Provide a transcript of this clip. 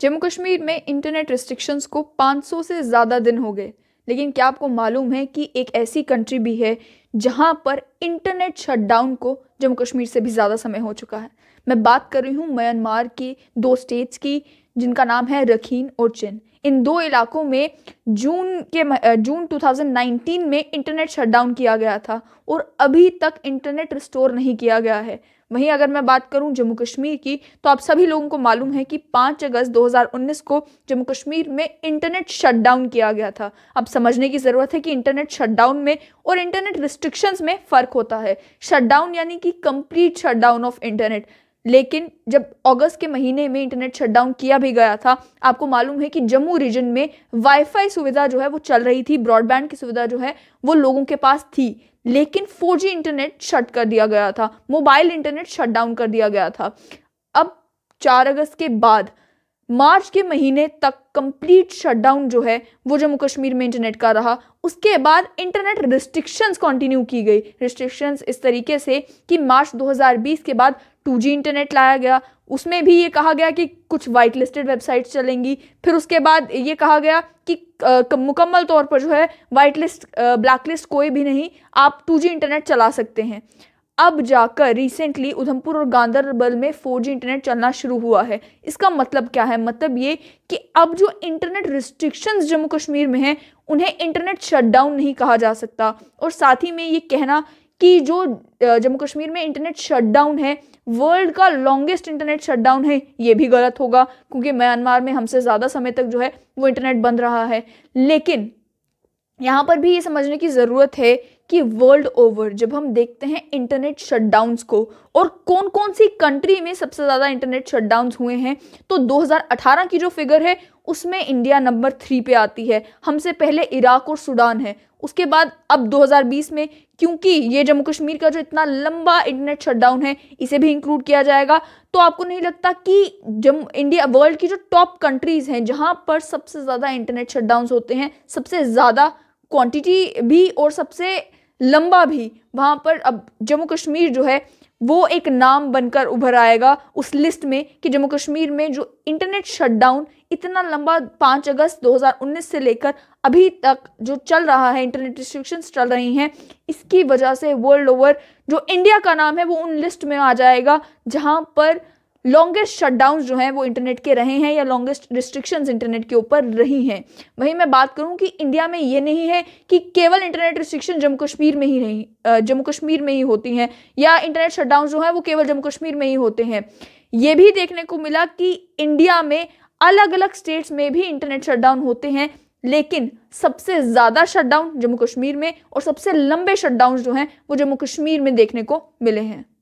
जम्मू कश्मीर में internet restrictions को 500 से ज़्यादा दिन हो गए लेकिन क्या आपको मालूम है कि एक ऐसी कंट्री भी है जहाँ पर इंटरनेट शटडाउन को जम्मू कश्मीर से भी ज़्यादा समय हो चुका है मैं बात कर रही हूँ म्यांमार की दो स्टेट्स की जिनका नाम है रखीन और चिन इन दो इलाकों में जून के जून 2019 में इंटरनेट शटडाउन किया गया था और अभी तक इंटरनेट रिस्टोर नहीं किया गया है वहीं अगर मैं बात करूं जम्मू कश्मीर की तो आप सभी लोगों को मालूम है कि 5 अगस्त 2019 को जम्मू कश्मीर में इंटरनेट शटडाउन किया गया था अब समझने की ज़रूरत है कि इंटरनेट शटडाउन में और इंटरनेट रिस्ट्रिक्शंस में फ़र्क होता है शटडाउन यानी कि कंप्लीट शटडाउन ऑफ इंटरनेट लेकिन जब अगस्त के महीने में इंटरनेट शटडाउन किया भी गया था आपको मालूम है कि जम्मू रीजन में वाईफाई सुविधा जो है वो चल रही थी ब्रॉडबैंड की सुविधा जो है वो लोगों के पास थी लेकिन 4G इंटरनेट शट कर दिया गया था मोबाइल इंटरनेट शट डाउन कर दिया गया था अब चार अगस्त के बाद मार्च के महीने तक कंप्लीट शटडाउन जो है वो जम्मू कश्मीर में इंटरनेट का रहा उसके बाद इंटरनेट रिस्ट्रिक्शंस कंटिन्यू की गई रिस्ट्रिक्शंस इस तरीके से कि मार्च 2020 के बाद 2G इंटरनेट लाया गया उसमें भी ये कहा गया कि कुछ वाइट लिस्टेड वेबसाइट्स चलेंगी फिर उसके बाद ये कहा गया कि मुकम्मल तौर पर जो है वाइट लिस्ट ब्लैक लिस्ट कोई भी नहीं आप टू इंटरनेट चला सकते हैं अब जाकर रिसेंटली उधमपुर और गांधरबल में 4G इंटरनेट चलना शुरू हुआ है इसका मतलब क्या है मतलब ये कि अब जो इंटरनेट रिस्ट्रिक्शंस जम्मू कश्मीर में हैं उन्हें इंटरनेट शटडाउन नहीं कहा जा सकता और साथ ही में ये कहना कि जो जम्मू कश्मीर में इंटरनेट शटडाउन है वर्ल्ड का लॉन्गेस्ट इंटरनेट शटडाउन है ये भी गलत होगा क्योंकि म्यांमार में हमसे ज़्यादा समय तक जो है वो इंटरनेट बंद रहा है लेकिन यहाँ पर भी ये समझने की ज़रूरत है कि वर्ल्ड ओवर जब हम देखते हैं इंटरनेट शटडाउन्स को और कौन कौन सी कंट्री में सबसे ज़्यादा इंटरनेट शटडाउन्स हुए हैं तो 2018 की जो फिगर है उसमें इंडिया नंबर थ्री पे आती है हमसे पहले इराक और सूडान है उसके बाद अब 2020 में क्योंकि ये जम्मू कश्मीर का जो इतना लंबा इंटरनेट शटडाउन है इसे भी इंक्लूड किया जाएगा तो आपको नहीं लगता कि जम इंडिया वर्ल्ड की जो टॉप कंट्रीज़ हैं जहाँ पर सबसे ज़्यादा इंटरनेट शटडाउन होते हैं सबसे ज़्यादा क्वांटिटी भी और सबसे लंबा भी वहाँ पर अब जम्मू कश्मीर जो है वो एक नाम बनकर उभर आएगा उस लिस्ट में कि जम्मू कश्मीर में जो इंटरनेट शटडाउन इतना लंबा पाँच अगस्त 2019 से लेकर अभी तक जो चल रहा है इंटरनेट रिस्ट्रिक्शंस चल रही हैं इसकी वजह से वर्ल्ड ओवर जो इंडिया का नाम है वो उन लिस्ट में आ जाएगा जहाँ पर लॉन्गेस्ट शटडाउन जो हैं वो इंटरनेट के रहे हैं या लॉन्गेस्ट रिस्ट्रिक्शंस इंटरनेट के ऊपर रही हैं वहीं मैं बात करूं कि इंडिया में ये नहीं है कि केवल इंटरनेट रिस्ट्रिक्शन जम्मू कश्मीर में ही नहीं जम्मू कश्मीर में ही होती हैं या इंटरनेट शटडाउन जो है वो केवल जम्मू कश्मीर में ही होते हैं ये भी देखने को मिला कि इंडिया में अलग अलग स्टेट्स में भी इंटरनेट शटडाउन होते हैं लेकिन सबसे ज़्यादा शटडाउन जम्मू कश्मीर में और सबसे लंबे शटडाउन जो हैं वो जम्मू कश्मीर में देखने को मिले हैं